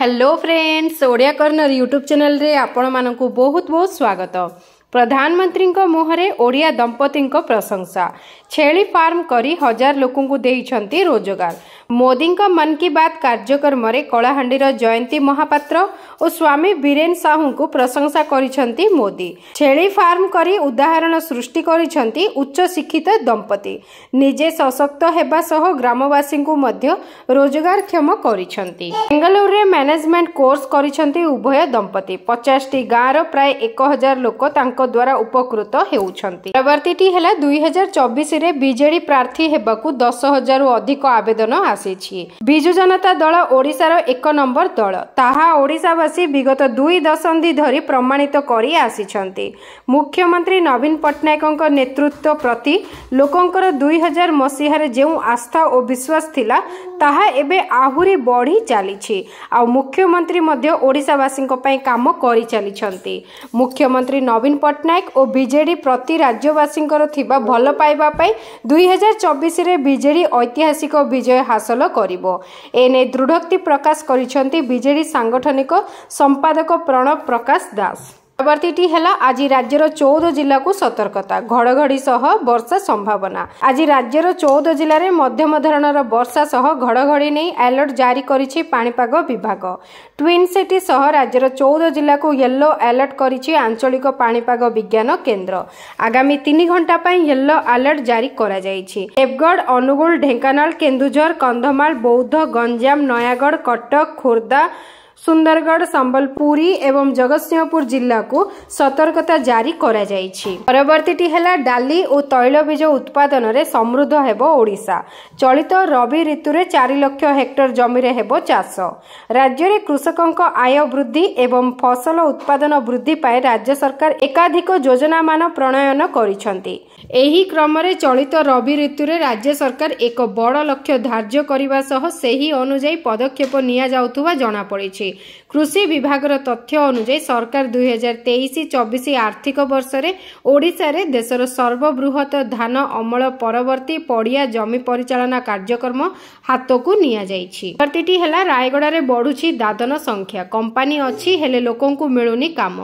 hello friends Odia corner YouTube चेल आपण मानक बहुत बहुत स्वागत ପ୍ରଧାନମନ୍ତ୍ରୀଙ୍କ ମୁହଁରେ ଓଡ଼ିଆ ଦମ୍ପତିଙ୍କ ପ୍ରଶଂସା ଛେଳି ଫାର୍ମ କରି ହଜାର ଲୋକଙ୍କୁ ଦେଇଛନ୍ତି ରୋଜଗାର ମୋଦିଙ୍କ ମନ୍ କି ବାତ୍ କାର୍ଯ୍ୟକ୍ରମରେ କଳାହାଣ୍ଡିର ଜୟନ୍ତୀ ମହାପାତ୍ର ଓ ସ୍ୱାମୀ ବୀରେନ ସାହୁଙ୍କୁ ପ୍ରଶଂସା କରିଛନ୍ତି ମୋଦି ଛେଳି ଫାର୍ମ କରି ଉଦାହରଣ ସୃଷ୍ଟି କରିଛନ୍ତି ଉଚ୍ଚଶିକ୍ଷିତ ଦମ୍ପତି ନିଜେ ସଶକ୍ତ ହେବା ସହ ଗ୍ରାମବାସୀଙ୍କୁ ମଧ୍ୟ ରୋଜଗାରକ୍ଷମ କରିଛନ୍ତି ବେଙ୍ଗାଲୁରୁରେ ମ୍ୟାନେଜମେଣ୍ଟ କୋର୍ସ କରିଛନ୍ତି ଉଭୟ ଦମ୍ପତି ପଚାଶଟି ଗାଁର ପ୍ରାୟ ଏକ ହଜାର ଲୋକ ତାଙ୍କ ଦ୍ୱାରା ଉପକୃତ ହେଉଛନ୍ତି ପରବର୍ତ୍ତୀଟି ହେଲା ଦୁଇହଜାର ଚବିଶରେ ବିଜେଡି ପ୍ରାର୍ଥୀ ହେବାକୁ ଦଶ ହଜାରରୁ ଅଧିକ ଆବେଦନ ଆସିଛି ବିଜୁ ଜନତା ଦଳ ଓଡ଼ିଶାର ଏକ ନମ୍ବର ଦଳ ତାହା ଓଡ଼ିଶାବାସୀ ବିଗତ ଦୁଇ ଦଶନ୍ଧି ଧରି ପ୍ରମାଣିତ କରି ଆସିଛନ୍ତି ମୁଖ୍ୟମନ୍ତ୍ରୀ ନବୀନ ପଟ୍ଟନାୟକଙ୍କ ନେତୃତ୍ୱ ପ୍ରତି ଲୋକଙ୍କର ଦୁଇହଜାର ମସିହାରେ ଯେଉଁ ଆସ୍ଥା ଓ ବିଶ୍ୱାସ ଥିଲା ତାହା ଏବେ ଆହୁରି ବଢ଼ି ଚାଲିଛି ଆଉ ମୁଖ୍ୟମନ୍ତ୍ରୀ ମଧ୍ୟ ଓଡ଼ିଶାବାସୀଙ୍କ ପାଇଁ କାମ କରିଚାଲିଛନ୍ତି ମୁଖ୍ୟମନ୍ତ୍ରୀ ନବୀନ ପଟ୍ଟନାୟକ ଓ ବିଜେଡି ପ୍ରତି ରାଜ୍ୟବାସୀଙ୍କର ଥିବା ଭଲ ପାଇବା ପାଇଁ ଦୁଇହଜାର ଚବିଶରେ ବିଜେଡି ଐତିହାସିକ ବିଜୟ ହାସଲ କରିବ ଏନେଇ ଦୃଢ଼ୋକ୍ତି ପ୍ରକାଶ କରିଛନ୍ତି ବିଜେଡି ସାଂଗଠନିକ ସମ୍ପାଦକ ପ୍ରଣବ ପ୍ରକାଶ ଦାସ ପରବର୍ତ୍ତୀଟି ହେଲା ଆଜି ରାଜ୍ୟର ଚଉଦ ଜିଲ୍ଲାକୁ ସତର୍କତା ଘଡ଼ଘଡ଼ି ସହ ବର୍ଷା ସମ୍ଭାବନା ଆଜି ରାଜ୍ୟର ଚଉଦ ଜିଲ୍ଲାରେ ମଧ୍ୟମ ଧରଣର ବର୍ଷା ସହ ଘଡ଼ଘଡ଼ି ନେଇ ଆଲର୍ଟ ଜାରି କରିଛି ପାଣିପାଗ ବିଭାଗ ଟ୍ୱିନ୍ ସିଟି ସହ ରାଜ୍ୟର ଚଉଦ ଜିଲ୍ଲାକୁ ୟେଲୋ ଆଲର୍ଟ କରିଛି ଆଞ୍ଚଳିକ ପାଣିପାଗ ବିଜ୍ଞାନ କେନ୍ଦ୍ର ଆଗାମୀ ତିନି ଘଣ୍ଟା ପାଇଁ ୟେଲୋ ଆଲର୍ଟ ଜାରି କରାଯାଇଛି ଦେବଗଡ଼ ଅନୁଗୁଳ ଢେଙ୍କାନାଳ କେନ୍ଦୁଝର କନ୍ଧମାଳ ବୌଦ୍ଧ ଗଞ୍ଜାମ ନୟାଗଡ଼ କଟକ ଖୋର୍ଦ୍ଧା ସୁନ୍ଦରଗଡ଼ ସମ୍ବଲପୁରୀ ଏବଂ ଜଗତସିଂହପୁର ଜିଲ୍ଲାକୁ ସତର୍କତା ଜାରି କରାଯାଇଛି ପରବର୍ତ୍ତୀଟି ହେଲା ଡାଲି ଓ ତୈଳବୀଜ ଉତ୍ପାଦନରେ ସମୃଦ୍ଧ ହେବ ଓଡ଼ିଶା ଚଳିତ ରବି ଋତୁରେ ଚାରି ଲକ୍ଷ ହେକ୍ଟର ଜମିରେ ହେବ ଚାଷ ରାଜ୍ୟରେ କୃଷକଙ୍କ ଆୟ ବୃଦ୍ଧି ଏବଂ ଫସଲ ଉତ୍ପାଦନ ବୃଦ୍ଧି ପାଇଁ ରାଜ୍ୟ ସରକାର ଏକାଧିକ ଯୋଜନାମାନ ପ୍ରଣୟନ କରିଛନ୍ତି ଏହି କ୍ରମରେ ଚଳିତ ରବି ଋତୁରେ ରାଜ୍ୟ ସରକାର ଏକ ବଡ଼ ଲକ୍ଷ୍ୟ ଧାର୍ଯ୍ୟ କରିବା ସହ ସେହି ଅନୁଯାୟୀ ପଦକ୍ଷେପ ନିଆଯାଉଥିବା ଜଣାପଡ଼ିଛି ଆସୁଛି କୃଷି ବିଭାଗର ତଥ୍ୟ ଅନୁଯାୟୀ ସରକାର ଦୁଇହଜାର ତେଇଶ ଚବିଶ ଆର୍ଥିକ ବର୍ଷରେ ଓଡ଼ିଶାରେ ଦେଶର ସର୍ବବୃହତ ଧାନ ଅମଳ ପରବର୍ତ୍ତୀ ପଡ଼ିଆ ଜମି ପରିଚାଳନା କାର୍ଯ୍ୟକ୍ରମ ହାତକୁ ନିଆଯାଇଛି ପ୍ରତିଟି ହେଲା ରାୟଗଡ଼ାରେ ବଢ଼ୁଛି ଦାଦନ ସଂଖ୍ୟା କମ୍ପାନୀ ଅଛି ହେଲେ ଲୋକଙ୍କୁ ମିଳୁନି କାମ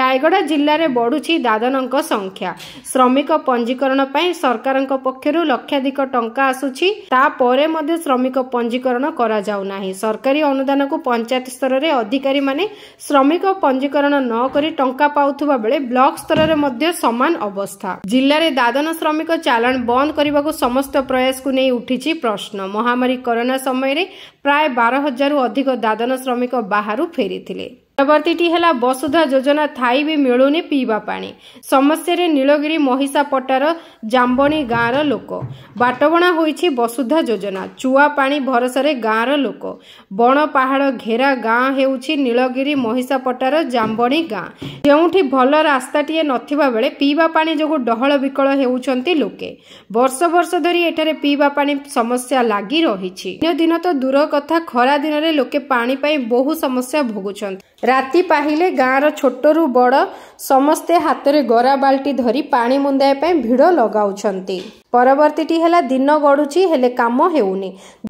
ରାୟଗଡ଼ା ଜିଲ୍ଲାରେ ବଢ଼ୁଛି ଦାଦନଙ୍କ ସଂଖ୍ୟା ଶ୍ରମିକ ପଞ୍ଜୀକରଣ ପାଇଁ ସରକାରଙ୍କ ପକ୍ଷରୁ ଲକ୍ଷାଧିକ ଟଙ୍କା ଆସୁଛି ତାପରେ ମଧ୍ୟ ଶ୍ରମିକ ପଞ୍ଜୀକରଣ କରାଯାଉ ନାହିଁ ସରକାରୀ ଅନୁଦାନକୁ ପଞ୍ଚାୟତ ସ୍ତରରେ ଅଧିକାରୀମାନେ ଶ୍ରମିକ ପଞ୍ଜୀକରଣ ନ କରି ଟଙ୍କା ପାଉଥିବା ବେଳେ ବ୍ଲକ ସ୍ତରରେ ମଧ୍ୟ ସମାନ ଅବସ୍ଥା ଜିଲ୍ଲାରେ ଦାଦନ ଶ୍ରମିକ ଚାଲାଣ ବନ୍ଦ କରିବାକୁ ସମସ୍ତ ପ୍ରୟାସକୁ ନେଇ ଉଠିଛି ପ୍ରଶ୍ନ ମହାମାରୀ କରୋନା ସମୟରେ ପ୍ରାୟ ବାର ହଜାରରୁ ଅଧିକ ଦାଦନ ଶ୍ରମିକ ବାହାରୁ ଫେରିଥିଲେ ପରବର୍ତ୍ତୀଟି ହେଲା ବସୁଧା ଯୋଜନା ଥାଇ ବି ମିଳୁନି ପିଇବା ପାଣି ସମସ୍ୟାରେ ନୀଳଗିରି ମହିଷାପଟାର ଜାମ୍ବଣି ଗାଁର ଲୋକ ବାଟବଣା ହୋଇଛି ବସୁଧା ଯୋଜନା ଚୁଆ ପାଣି ଭରସାରେ ଗାଁର ଲୋକ ବଣ ପାହାଡ଼ ଘେରା ଗାଁ ହେଉଛି ନୀଳଗିରି ମହିଷାପଟାର ଜାମ୍ବଣି ଗାଁ ଯେଉଁଠି ଭଲ ରାସ୍ତାଟିଏ ନଥିବା ବେଳେ ପିଇବା ପାଣି ଯୋଗୁଁ ଡହଳ ବିକଳ ହେଉଛନ୍ତି ଲୋକେ ବର୍ଷ ବର୍ଷ ଧରି ଏଠାରେ ପିଇବା ପାଣି ସମସ୍ୟା ଲାଗି ରହିଛି ଅନ୍ୟ ଦିନ ତ ଦୂର କଥା ଖରା ଦିନରେ ଲୋକେ ପାଣି ପାଇଁ ବହୁ ସମସ୍ୟା ଭୋଗୁଛନ୍ତି ରାତି ପାହିଲେ ଗାଁର ଛୋଟରୁ ବଡ଼ ସମସ୍ତେ ହାତରେ ଗରା ବାଲ୍ଟି ଧରି ପାଣି ମୁନ୍ଦାଇବା ପାଇଁ ଭିଡ଼ ଲଗାଉଛନ୍ତି ପରବର୍ତ୍ତୀଟି ହେଲା ଦିନ ଗଢୁଛି ହେଲେ କାମ ହେଉନି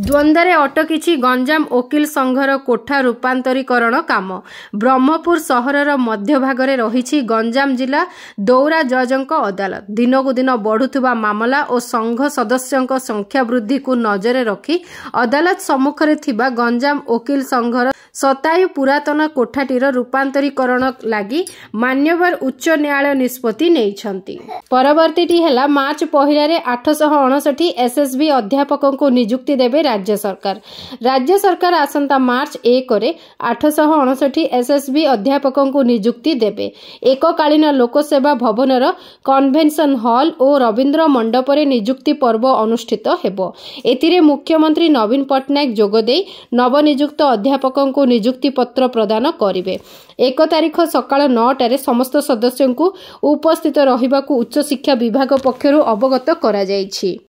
ଦ୍ୱନ୍ଦ୍ୱରେ ଅଟକିଛି ଗଞ୍ଜାମ ଓକିଲ ସଂଘର କୋଠା ରୂପାନ୍ତରୀକରଣ କାମ ବ୍ରହ୍ମପୁର ସହରର ମଧ୍ୟଭାଗରେ ରହିଛି ଗଞ୍ଜାମ ଜିଲ୍ଲା ଦୌରା ଜଜଙ୍କ ଅଦାଲତ ଦିନକୁ ଦିନ ବଢୁଥିବା ମାମଲା ଓ ସଂଘ ସଦସ୍ୟଙ୍କ ସଂଖ୍ୟା ବୃଦ୍ଧିକୁ ନଜରରେ ରଖି ଅଦାଲତ ସମ୍ମୁଖରେ ଥିବା ଗଞ୍ଜାମ ଓକିଲ ସଂଘର ସତାୟୁ ପୁରାତନ କୋଠାଟିର ରୂପାନ୍ତରୀକରଣ ଲାଗି ମାନ୍ୟବର ଉଚ୍ଚ ନ୍ୟାୟାଳୟ ନିଷ୍ପତ୍ତି ନେଇଛନ୍ତି ପରବର୍ତ୍ତୀଟି ହେଲା ମାର୍ଚ୍ଚ ପହିଲାରେ ଆଠଶହ ଅଣଷଠି ଏସ୍ଏସ୍ବି ଅଧ୍ୟାପକଙ୍କୁ ନିଯୁକ୍ତି ଦେବେ ରାଜ୍ୟ ସରକାର ରାଜ୍ୟ ସରକାର ଆସନ୍ତା ମାର୍ଚ୍ଚ ଏକରେ ଆଠଶହ ଅଣଷଠି ଏସ୍ଏସ୍ବି ଅଧ୍ୟାପକଙ୍କୁ ନିଯୁକ୍ତି ଦେବେ ଏକକାଳୀନ ଲୋକସେବା ଭବନର କନ୍ଭେନ୍ସନ୍ ହଲ୍ ଓ ରବୀନ୍ଦ୍ର ମଣ୍ଡପରେ ନିଯୁକ୍ତି ପର୍ବ ଅନୁଷ୍ଠିତ ହେବ ଏଥିରେ ମୁଖ୍ୟମନ୍ତ୍ରୀ ନବୀନ ପଟ୍ଟନାୟକ ଯୋଗଦେଇ ନବନିଯୁକ୍ତ ଅଧ୍ୟାପକଙ୍କୁ ନିଯୁକ୍ତି ପତ୍ର ପ୍ରଦାନ କରିବେ ଏକ ତାରିଖ ସକାଳ ନଅଟାରେ ସମସ୍ତ ସଦସ୍ୟଙ୍କୁ ଉପସ୍ଥିତ ରହିବାକୁ ଉଚ୍ଚଶିକ୍ଷା ବିଭାଗ ପକ୍ଷରୁ ଅବଗତ କରା କରାଯାଇଛି